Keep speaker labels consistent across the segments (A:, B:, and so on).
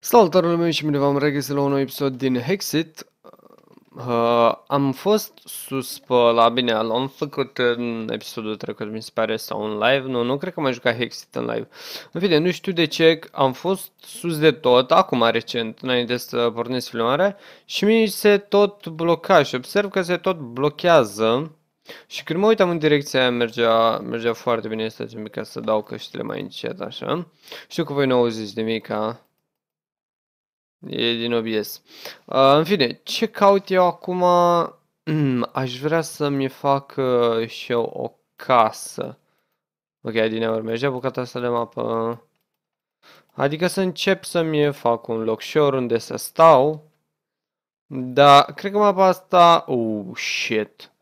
A: Salutare lumea și bine v-am regăsit la un nou episod din Hexit. Uh, am fost sus pe la bine, l-am făcut în episodul trecut, mi se pare, sau în live. Nu, nu cred că am jucat Hexit în live. În fine, nu știu de ce, am fost sus de tot, acum recent, înainte să pornesc filmarea, și mi se tot bloca și observ că se tot blochează. Și când mă uitam în direcția aia, mergea, mergea foarte bine, stați un pic ca să dau căștile mai încet, așa. Știu că voi nu auziți nimica, E din OBS. Uh, în fine, ce caut eu acum? Mm, aș vrea să-mi fac uh, și eu o casă. Ok, din ori merge bucata asta de mapă. Adică să încep să-mi fac un loc, locșor unde să stau. Da, cred că mapa asta... Oh, shit.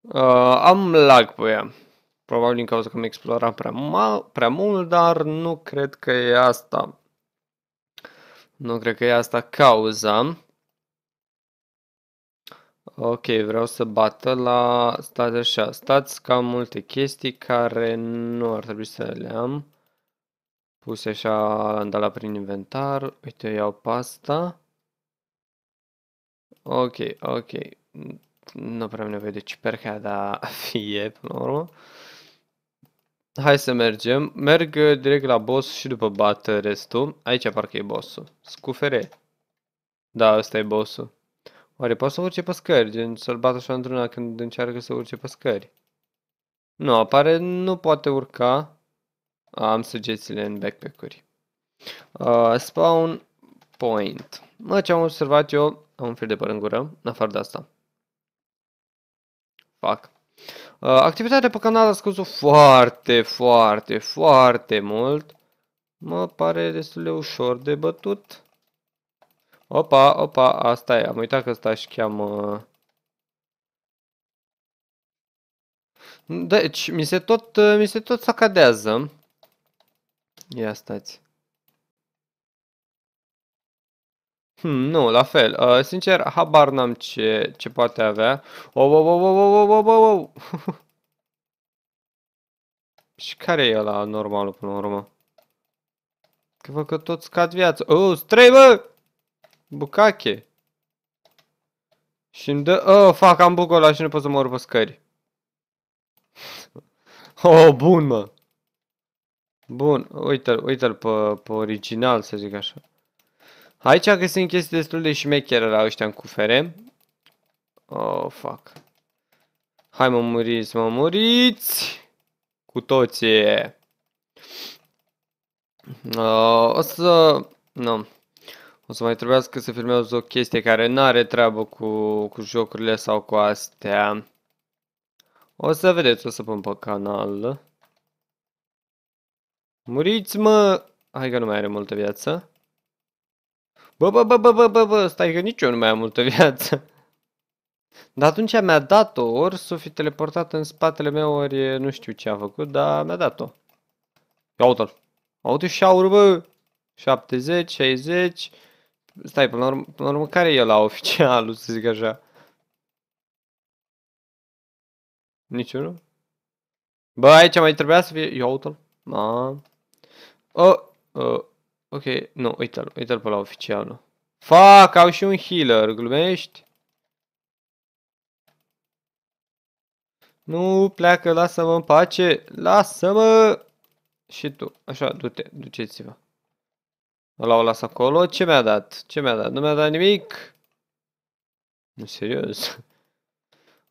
A: Uh, am lag pe ea. Probabil din cauza că mi exploram prea, prea mult, dar nu cred că e asta nu cred că e asta cauza. Ok, vreau să bată la... Stați așa, stați că am multe chestii care nu ar trebui să le am. Puse așa la prin inventar. Uite, iau pasta. Ok, ok. Nu prea am nevoie de ciperca, dar fie, până la urmă. Hai să mergem. Merg uh, direct la boss și după bat uh, restul. Aici parcă e bossul. Scufere. Da, ăsta e bossul. Oare poate să urce pe scări? Gen să-l bat așa într-una când încearcă să urce pe scări. Nu, apare nu poate urca. Am săgețile în backpack-uri. Uh, spawn point. Mă, ce am observat eu, am un fel de păr în gură, în afară de asta. Fuck. Uh, activitatea pe canal a scăzut foarte, foarte, foarte mult. Mă pare destul de ușor de bătut. Opa, opa, asta e. Am uitat că asta și cheamă... Deci, mi se tot, uh, mi se tot sacadează. Ia stați. Hmm, nu, la fel. Uh, sincer, habar n-am ce, ce poate avea. Oh, oh, oh, oh, oh, oh, oh, oh. Și care e la normalul până la urmă? Că văd că tot scad viața. Oh, străi, bă! Bucache! Și îmi dă... Oh, fac, am bugul ăla și nu pot să mă urmă scări. oh, bun, mă! Bun, uite-l, uite-l pe, pe original, să zic așa. Aici găsim chestii destul de șmecheră la ăștia în cufere. Oh, fuck. Hai mă muriți, mă muriți! Cu toții! Uh, o să... Nu. O să mai trebuiască să filmez o chestie care nu are treabă cu, cu jocurile sau cu astea. O să vedeți, o să pun pe canal. Muriți, mă! Hai că nu mai are multă viață. Bă, bă, bă, bă, bă, bă, bă, stai că nici eu nu mai am multă viață. Dar atunci mi-a dat-o, ori să fi teleportat în spatele meu, ori nu știu ce a făcut, dar mi-a dat-o. Ia uite-l. Uite și aur, bă! 70, 60... Stai, până la urmă, până la urmă care e la oficialul, să zic așa? Niciunul? Bă, aici mai trebuia să fie... Ia uite-l. Ma... Oh, oh. Ok, nu, uite-l, uite-l pe la oficialul. Fuck, au și un healer, glumești? Nu, pleacă, lasă-mă în pace, lasă-mă! Și tu, așa, du-te, duceți-vă. Ăla o las acolo, ce mi-a dat? Ce mi-a dat? Nu mi-a dat nimic? Nu, serios?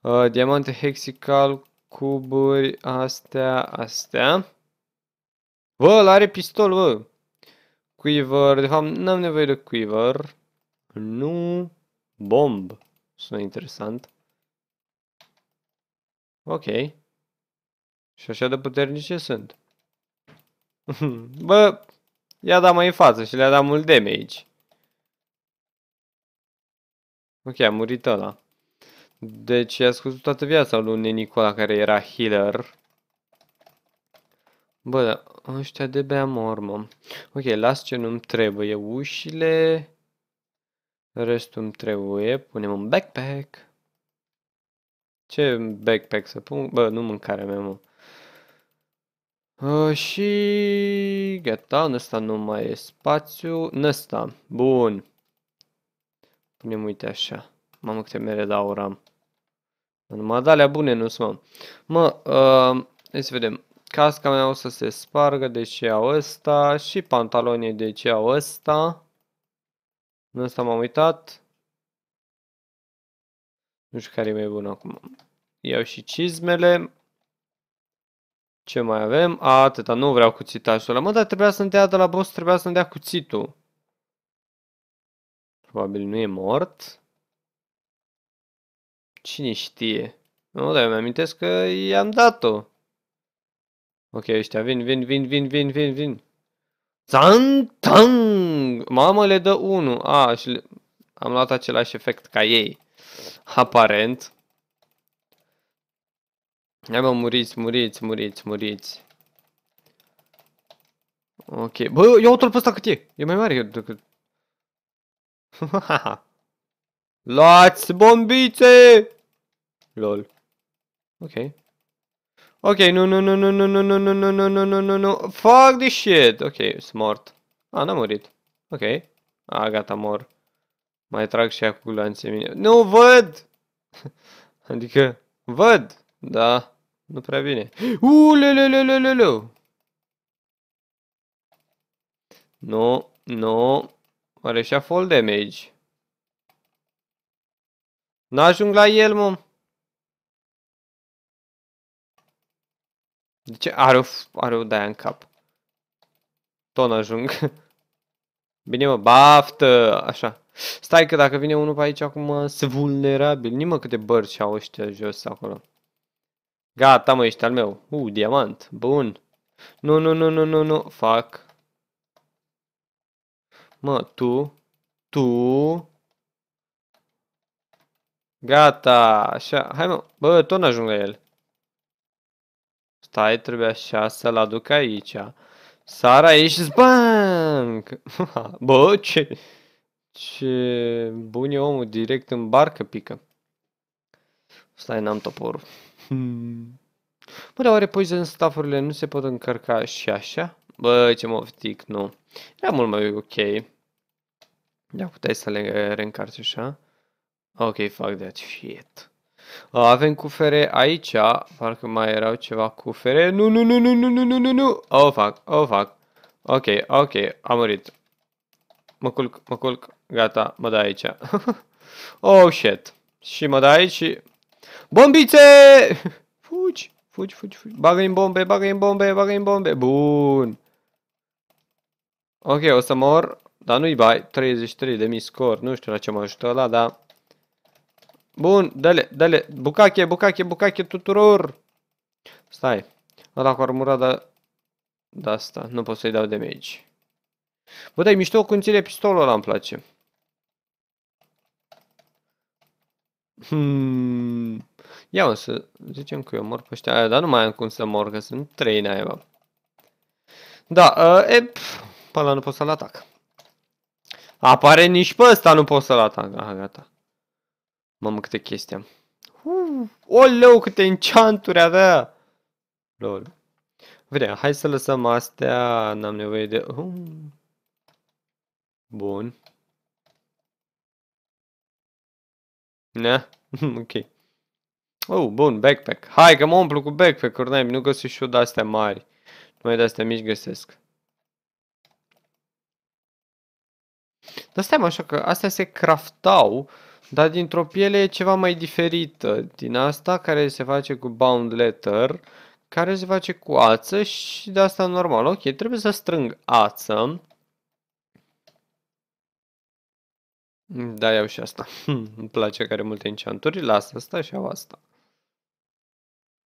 A: Uh, diamante hexical, cuburi, astea, astea. Bă, are pistol, bă! Quiver, de fapt n-am nevoie de Quiver. Nu. Bomb. Sună interesant. Ok. Și așa de puternice sunt. Bă, i-a dat mai în față și le-a dat mult damage. Ok, a murit ăla. Deci i-a scos toată viața lui Nenicola care era healer. Bă, ăștia de bea mormă. Ok, las ce nu-mi trebuie. Ușile... Restul îmi trebuie. Punem un backpack. Ce backpack să pun? Bă, nu mâncare mea, mă. Uh, și gata, în ăsta nu mai e spațiu. În ăsta, bun. Punem, uite așa. Mamă, câte mere dau ram. Numai de alea bune nu sunt, mă. Mă, uh, hai să vedem. Casca mea o să se spargă, deci iau ăsta și pantalonii, deci iau ăsta. Nu ăsta m-am uitat. Nu știu care e mai bun acum. Iau și cizmele. Ce mai avem? A, atâta, nu vreau cuțitașul ăla. Mă, dar trebuia să-mi dea de la boss, trebuia să-mi dea cuțitul. Probabil nu e mort. Cine știe? Nu, dar eu mi-amintesc că i-am dat-o. Ok, ăștia, vin, vin, vin, vin, vin, vin, vin. Zang, tang! Mamă, le dă unu. A, și le... am luat același efect ca ei. Aparent. Ia, mă, muriți, muriți, muriți, muriți. Ok. Bă, ia uite pe ăsta cât e. E mai mare decât... Luați bombițe! Lol. Ok. Ok, nu, nu, nu, nu, nu, nu, nu, nu, nu, nu, nu, nu, nu, nu, Fuck this shit! Ok, sunt mort. A, n nu, murit. Ok. A, gata, mor. Mai trag și nu, nu, mine. Nu văd! adică, văd! Da, nu prea bine. nu, Nu, nu. Are și nu, fall damage. N-ajung la el, mă. De ce are o, are o de în cap? Tot ajung. Bine mă, baftă! Așa. Stai că dacă vine unul pe aici acum, se vulnerabil. Nimă câte bărci au ăștia jos acolo. Gata mă, ești al meu. Uh, diamant. Bun. Nu, nu, nu, nu, nu, nu. Fac. Mă, tu. Tu. Gata. Așa. Hai mă. Bă, tot n-ajung la el. Stai, trebuie așa să-l aduc aici. Sar aici zbang! Bă, ce... Ce bun e omul, direct în barcă pică. Stai, n-am toporul. Hmm. Bă, dar oare poison stafurile nu se pot încărca și așa? Bă, ce moftic, nu. Era mult mai ok. Da, puteai să le reîncarci așa. Ok, fac that shit. Uh, avem cufere aici, parcă mai erau ceva cufere. Nu, nu, nu, nu, nu, nu, nu, nu, nu. O fac, o fac. Ok, ok, am murit. Mă culc, mă culc, gata, mă dai aici. oh, shit. Și mă dai aici și... Bombițe! Fugi, fugi, fugi, fugi. Bagă în bombe, bagă în bombe, bagă în bombe. Bun. Ok, o să mor, dar nu-i bai, 33 de mii scor, nu știu la ce mă ajută ăla, dar... Bun, dale, dale. Bucache, bucache, bucache tuturor. Stai. Ăla cu armura de... De asta. Nu pot să-i dau de meci. Bă, dai mișto cum ține pistolul ăla, îmi place. Hmm. Ia o să zicem că eu mor pe ăștia aia, dar nu mai am cum să mor, că sunt trei naiba. Da, uh, e, pf, pe ăla nu pot să-l atac. Apare nici pe ăsta nu pot să-l atac. Aha, gata. Mamă, câte chestii am. Uh, oleu, câte enchanturi avea! Lol. Vrea, hai să lăsăm astea, n-am nevoie de... Bun. Ne? ok. Oh, bun, backpack. Hai că mă umplu cu backpack-uri, n-ai, nu găsesc și eu de-astea mari. Numai de-astea mici găsesc. Dar stai mă, așa că astea se craftau dar dintr-o piele e ceva mai diferită uh, din asta, care se face cu bound letter, care se face cu ață și de asta normal. Ok, trebuie să strâng ață. Da, iau și asta. îmi place care multe enchanturi. lasă asta și iau asta.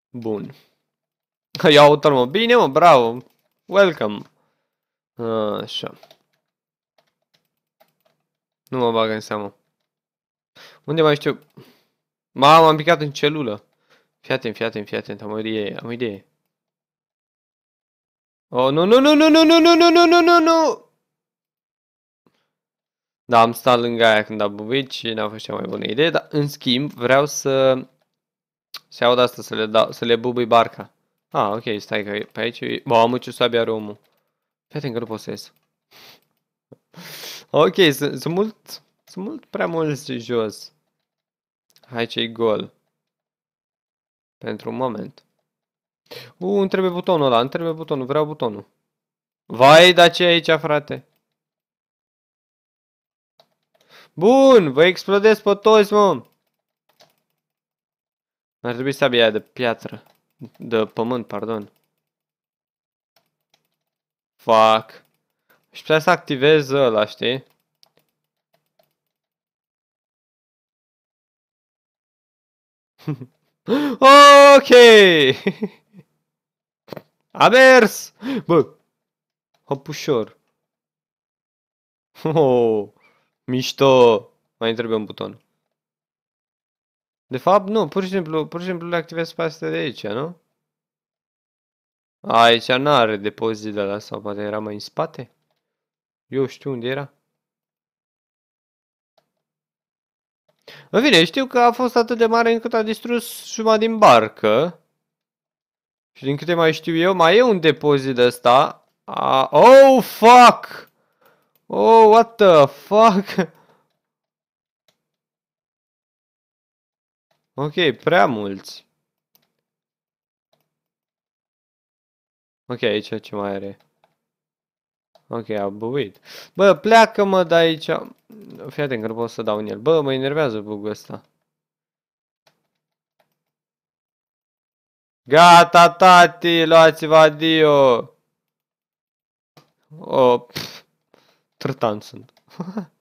A: Bun. Iau mă. Bine, mă, bravo. Welcome. Așa. Nu mă bag în seamă. Unde mai știu? Mamă, am picat în celulă. Fii atent, fii atent, fii atent, am o idee, am o idee. Oh, nu, nu, nu, nu, nu, nu, nu, nu, nu, nu, nu, nu! Da, am stat lângă aia când a bubuit și n-a fost cea mai bună idee, dar în schimb vreau să... Să aud asta, să le, da, să le bubui barca. Ah, ok, stai că pe aici... Bă, am ce să abia omul. Fii atent că nu pot să ies. ok, sunt, sunt mult... Sunt mult prea mulți jos. Hai ce gol. Pentru un moment. U, îmi trebuie butonul ăla, îmi trebuie butonul, vreau butonul. Vai, dar ce e aici, frate? Bun, vă explodez pe toți, mă! Ar trebui să abia de piatră. De pământ, pardon. Fuck. Și putea să activez ăla, știi? ok! A mers! Bă! Hop ușor. Oh, mișto! Mai trebuie un buton. De fapt, nu, pur și simplu, pur și simplu le activez pe astea de aici, nu? A, aici n-are depozit de la sau poate era mai în spate? Eu știu unde era. În fine, știu că a fost atât de mare încât a distrus jumătate din barcă. Și din câte mai știu eu, mai e un depozit de ăsta. A... Oh, fuck! Oh, what the fuck? Ok, prea mulți. Ok, aici ce mai are? Ok, a buit. Bă, pleacă mă de aici. Fii atent că nu pot să dau în el. Bă, mă enervează bugul ăsta. Gata, tati, luați-vă adio. O, pf, trătan sunt.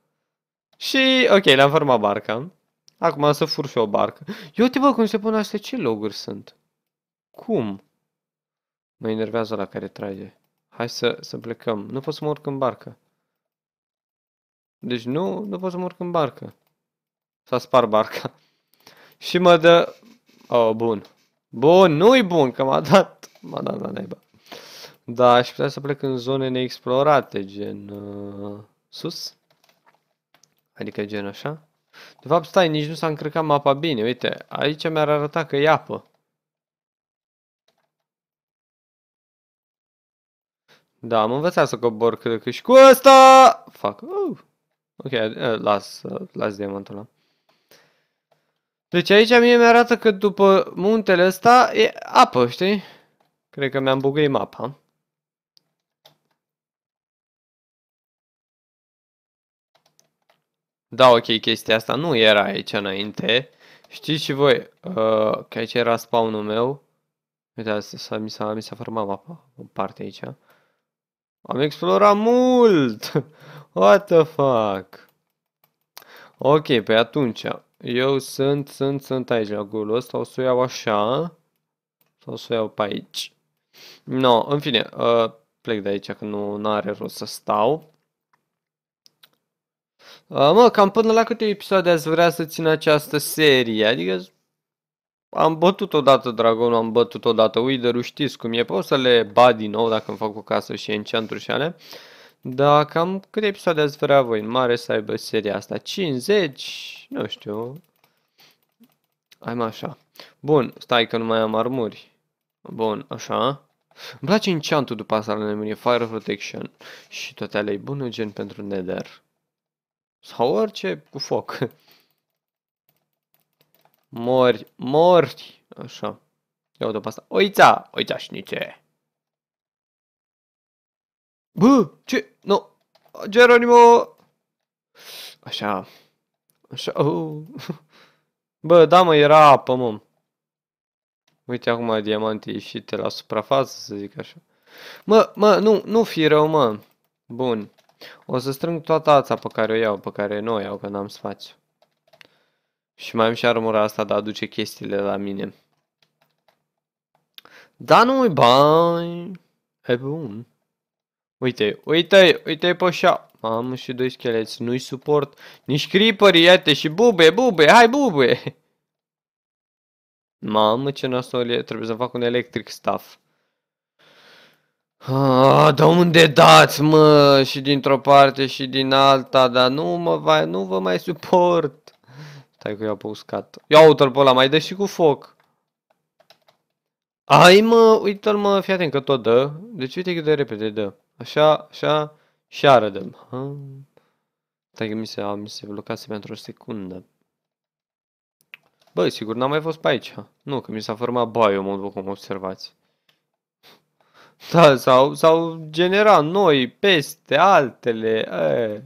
A: și, ok, le-am format barca. Acum să fur și o barcă. Eu te bă, cum se pun astea, ce loguri sunt? Cum? Mă enervează la care trage. Hai să, să plecăm. Nu pot să mă urc în barcă. Deci nu, nu pot să mă urc în barcă. S-a spart barca. Și mă dă... Oh, bun. Bun, nu-i bun, că m-a dat... M-a dat la naiba. Da, aș putea să plec în zone neexplorate, gen... Uh, sus. Adică gen așa. De fapt, stai, nici nu s-a încărcat mapa bine. Uite, aici mi-ar arăta că e apă. Da, am învățat să cobor, cred că și cu ăsta! Fac. Uh. Ok, eh, las, eh, las diamantul ăla. Deci aici mie mi-arată că după muntele ăsta e apă, știi? Cred că mi-am buguit mapa. Da, ok, chestia asta nu era aici înainte. Știți și voi uh, că aici era spawnul meu. Uite, mi s-a format mapa în partea aici. Am explorat mult! What the fuck? Ok, pe atunci. Eu sunt, sunt, sunt aici la golul ăsta. O să o iau așa. Sau o să o iau pe aici. No, în fine. Uh, plec de aici că nu are rost să stau. Uh, mă, cam până la câte episoade ați vrea să țin această serie? Adică am bătut odată dragonul, am bătut odată Wither-ul, știți cum e, pot să le bat din nou dacă îmi fac o casă și enchanturi și alea. Dar cam câte episoade ați vrea voi în mare să aibă seria asta? 50? Nu știu. Hai așa. Bun, stai că nu mai am armuri. Bun, așa. Îmi place enchantul după asta la nebunie, Fire Protection și toate alea e bună gen pentru Nether. Sau orice cu foc. Mori, mori. Așa. Ia uite pe asta. Oița, oița șnice. Bă, ce? Nu. No. Geronimo. Așa. Așa. Oh. Bă, da mă, era apă, mă. Uite acum diamante ieșite la suprafață, să zic așa. Mă, mă, nu, nu fi rău, mă. Bun. O să strâng toată ața pe care o iau, pe care nu o iau, că n-am spațiu. Și mai am și armura asta de a aduce chestiile la mine. Da, nu-i bani. E bun. Uite, uite, uite pe așa. Mamă și doi scheleți, nu-i suport. Nici creeper, iate și bube, bube, hai bube. Mamă, ce nasol e, trebuie să fac un electric staff. Ah, da unde dați, mă? Și dintr-o parte și din alta, dar nu mă, vai, nu vă mai suport. Stai că eu pe uscat. Ia uite-l pe ăla, mai dă și cu foc. Ai mă, uite-l mă, fii atent că tot dă. Deci uite cât de repede dă. Așa, așa, și ară dăm. Stai că mi se, mi se blocase pentru o secundă. Băi, sigur, n-am mai fost pe aici. Nu, că mi s-a format mă, după cum observați. Da, sau, sau genera noi, peste, altele. E.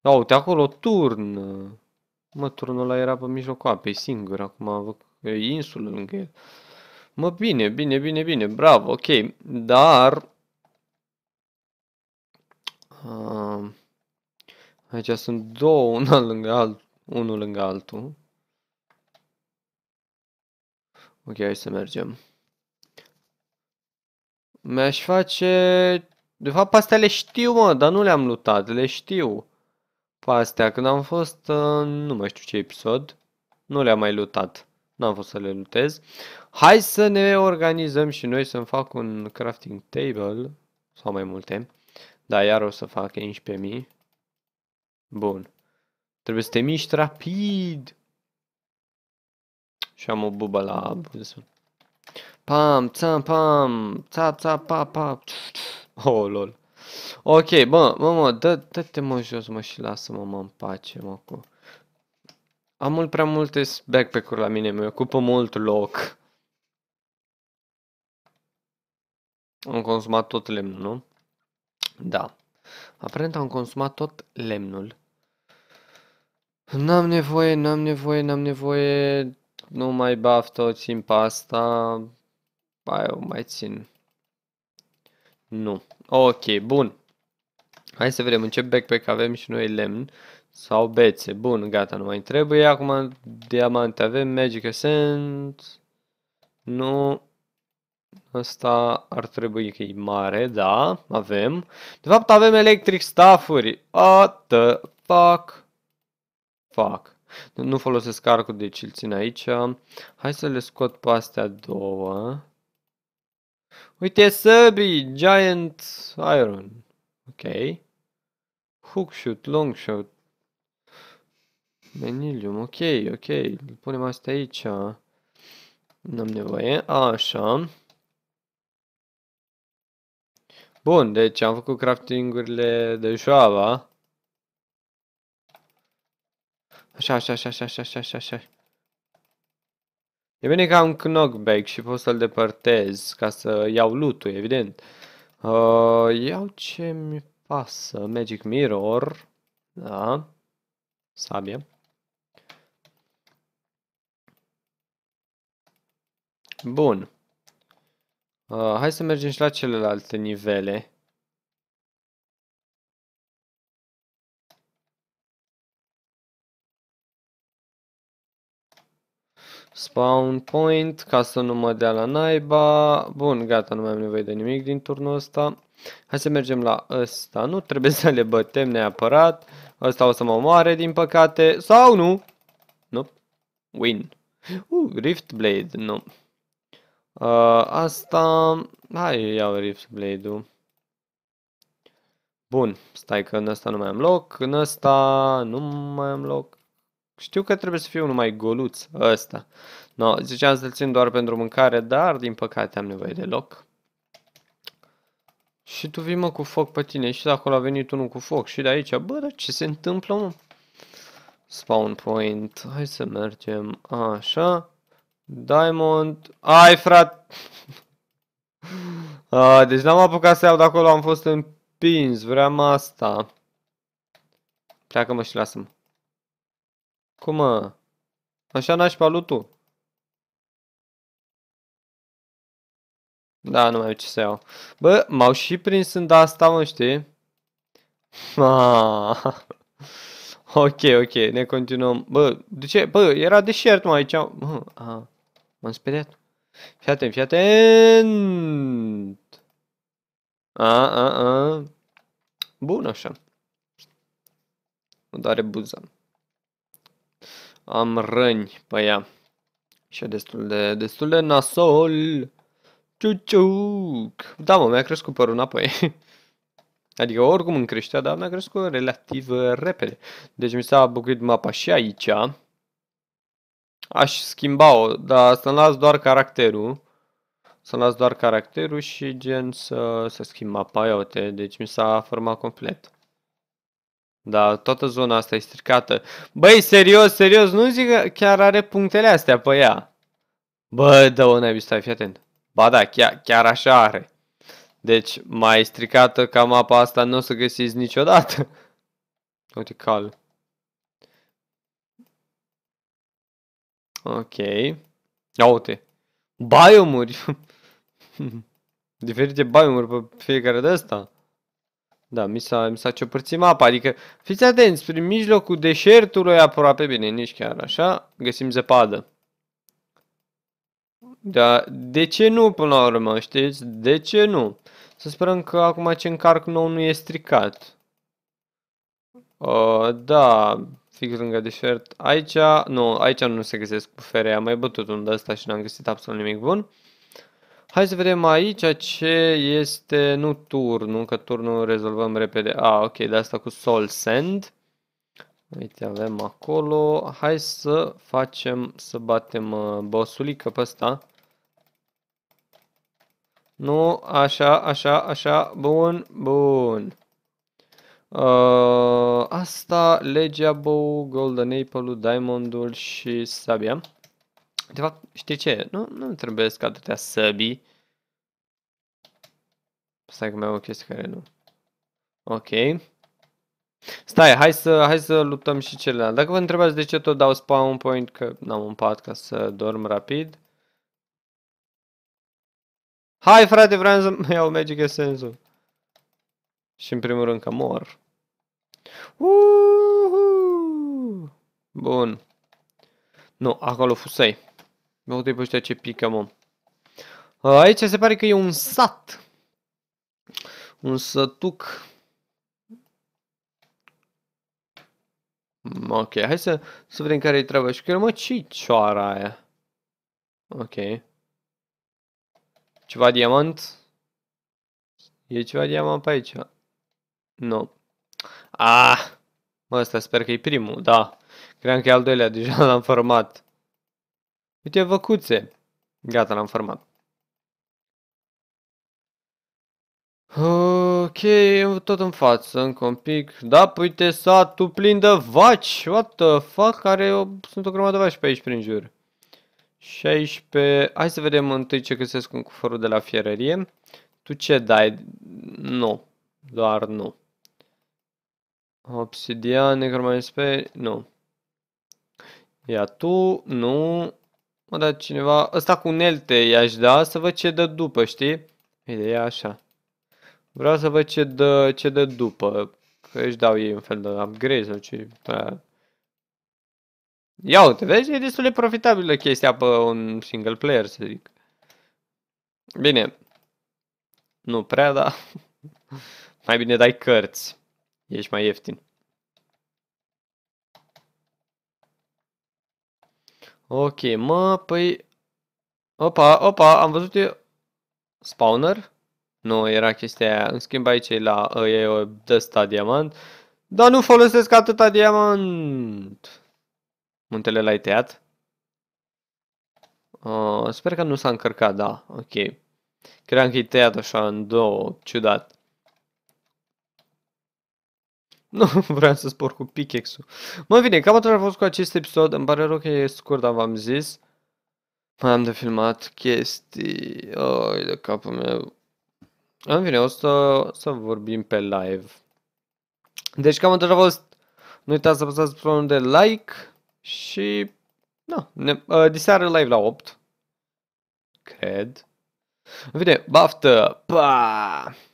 A: Da, uite, acolo turn. Mă, turnul ăla era pe mijlocul apei, singur, acum văd e insulă lângă el. Mă, bine, bine, bine, bine, bravo, ok, dar... Uh, aici sunt două, una lângă alt, unul lângă altul. Ok, hai să mergem. Mi-aș face... De fapt, astea le știu, mă, dar nu le-am lutat, le știu pe astea. Când am fost, uh, nu mai știu ce episod, nu le-am mai lutat. N-am fost să le lutez. Hai să ne organizăm și noi să-mi fac un crafting table sau mai multe. Da, iar o să fac 11.000. Bun. Trebuie să te miști rapid. Și am o bubă la buzesul. Pam, țam, pam, ța, ța, pa, pa. Oh, lol. Ok, bă, mă, mă, dă, dă-te mă jos, mă, și lasă-mă, mă, în pace, mă, cu... Am mult prea multe backpack-uri la mine, mă, ocupă mult loc. Am consumat tot lemnul, nu? Da. Aparent am consumat tot lemnul. N-am nevoie, n-am nevoie, n-am nevoie. Nu mai baf tot, țin pasta. Ba, eu mai țin. Nu. Ok, bun. Hai să vedem, în ce backpack avem și noi lemn sau bețe. Bun, gata, nu mai trebuie. Acum diamante avem, magic essence. Nu. Asta ar trebui că e mare, da, avem. De fapt avem electric staff-uri. What the fuck? Fuck. Nu folosesc arcul, deci îl țin aici. Hai să le scot pe astea două. Uite, săbii, giant iron. Ok. Hook shoot, long shot. Menilium, ok, ok. Îl punem asta aici. N-am nevoie. Așa. Bun, deci am făcut craftingurile de va? Așa, așa, așa, așa, așa, așa, așa. E bine că am knockback și pot să-l depărtez ca să iau loot evident. Uh, iau ce mi pasă. Magic Mirror. Da. Sabie. Bun. Uh, hai să mergem și la celelalte nivele. Spawn point, ca să nu mă dea la naiba. Bun, gata, nu mai am nevoie de nimic din turnul ăsta. Hai să mergem la ăsta. Nu trebuie să le bătem neapărat. Ăsta o să mă moare, din păcate. Sau nu? Nu. Win. Uh, Rift Blade, nu. Uh, asta... Hai, iau Rift Blade-ul. Bun, stai că în ăsta nu mai am loc, în ăsta nu mai am loc. Știu că trebuie să fiu unul mai goluț ăsta. No, ziceam să-l țin doar pentru mâncare, dar din păcate am nevoie de loc. Și tu vii mă cu foc pe tine și de acolo a venit unul cu foc și de aici. Bă, dar ce se întâmplă mă? Spawn point. Hai să mergem așa. Diamond. Ai frat! A, deci n-am apucat să iau de acolo, am fost împins. Vreau asta. Pleacă mă și lasă-mă. Cum mă? Așa n-aș palutul? Da, nu mai am ce să iau. Bă, m-au și prins în asta, mă, știi? Ah. ok, ok, ne continuăm. Bă, de ce? Bă, era deșert, mă, aici. ah, m-am speriat. Fii atent, fii atent. A, a, a. Bun, așa. Îmi doare buza am răni pe ea. Și e destul de, destul de nasol. Ciuciuc! Da, mă, mi-a crescut părul înapoi. Adică oricum îmi creștea, dar mi-a crescut relativ uh, repede. Deci mi s-a bucurit mapa și aici. Aș schimba-o, dar să-mi las doar caracterul. Să-mi las doar caracterul și gen să, să schimb mapa. Ia uite, deci mi s-a format complet. Da, toată zona asta e stricată. Băi, serios, serios, nu zic că chiar are punctele astea pe ea. Bă, dă-o nebi, stai, fii atent. Ba da, chiar, chiar așa are. Deci, mai stricată ca mapa asta nu o să găsiți niciodată. Uite, cal. Ok. Ia uite. Biomuri! Diferite biomuri pe fiecare de asta. Da, mi s-a, mi s-a ceopărțit mapa, adică fiți atenți, prin mijlocul deșertului aproape, bine, nici chiar așa, găsim zăpadă. Da, de ce nu până la urmă, știți? De ce nu? Să sperăm că acum ce încarc nou nu e stricat. Uh, da, fix lângă deșert. Aici, nu, aici nu se găsesc bufere, am mai bătut un de ăsta și n-am găsit absolut nimic bun. Hai să vedem aici ce este, nu turnul, că turnul rezolvăm repede. A, ah, ok, de asta cu Sol Sand. Uite, avem acolo. Hai să facem, să batem uh, bossulică pe ăsta. Nu, așa, așa, așa, bun, bun. Uh, asta, legea bow, golden apple-ul, diamondul și sabia. De fapt, știi ce? Nu, nu trebuie să atâtea săbi. Stai că mai o chestie care nu. Ok. Stai, hai să, hai să luptăm și celelalte. Dacă vă întrebați de ce tot dau spawn point, că n-am un pat ca să dorm rapid. Hai frate, vreau să iau Magic Essence-ul. Și în primul rând că mor. Uhu! Bun. Nu, acolo fusei. Mă uite pe ăștia ce pică, mă. Aici se pare că e un sat. Un sătuc. Mm, ok, hai să, să vedem care e treaba și că mă, ce cioara aia? Ok. Ceva diamant? E ceva diamant pe aici? Nu. No. Ah! Mă, ăsta sper că e primul, da. Cream că e al doilea, deja l-am format. Uite văcuțe! Gata, l-am format. Ok, tot în față, încă un pic. Da, păi, uite, satul plin de vaci. What the fuck? Care o, sunt o grămadă de vaci pe aici, prin jur. 16. Hai să vedem întâi ce găsesc cu cufărul de la fierărie. Tu ce dai? Nu. Doar nu. Obsidian, grămadă pe... Nu. Ia tu, nu. Mă da cineva. Ăsta cu unelte i-aș da să văd ce dă după, știi? Ideea așa. Vreau să văd ce dă, ce dă după. Că își dau ei un fel de upgrade sau ce... Da. Ia uite, vezi? E destul de profitabilă chestia pe un single player, să zic. Bine. Nu prea, dar... mai bine dai cărți. Ești mai ieftin. Ok, mă, păi... Opa, opa, am văzut eu... Spawner? Nu, era chestia aia. În schimb aici e la... e o dăsta diamant. Dar nu folosesc atâta diamant! Muntele l-ai tăiat? Uh, sper că nu s-a încărcat, da, ok. Cream că e tăiat așa în două, ciudat. Nu, vreau să spor cu pickaxe-ul. Mă bine, cam atât a fost cu acest episod. Îmi pare rău că e scurt, dar v-am zis. Mai am de filmat chestii. Oi, de capul meu. În fine, o să, să vorbim pe live. Deci cam atât a fost. Nu uitați să apăsați butonul de like și... nu, ne, uh, diseară live la 8. Cred. În fine, baftă! Pa!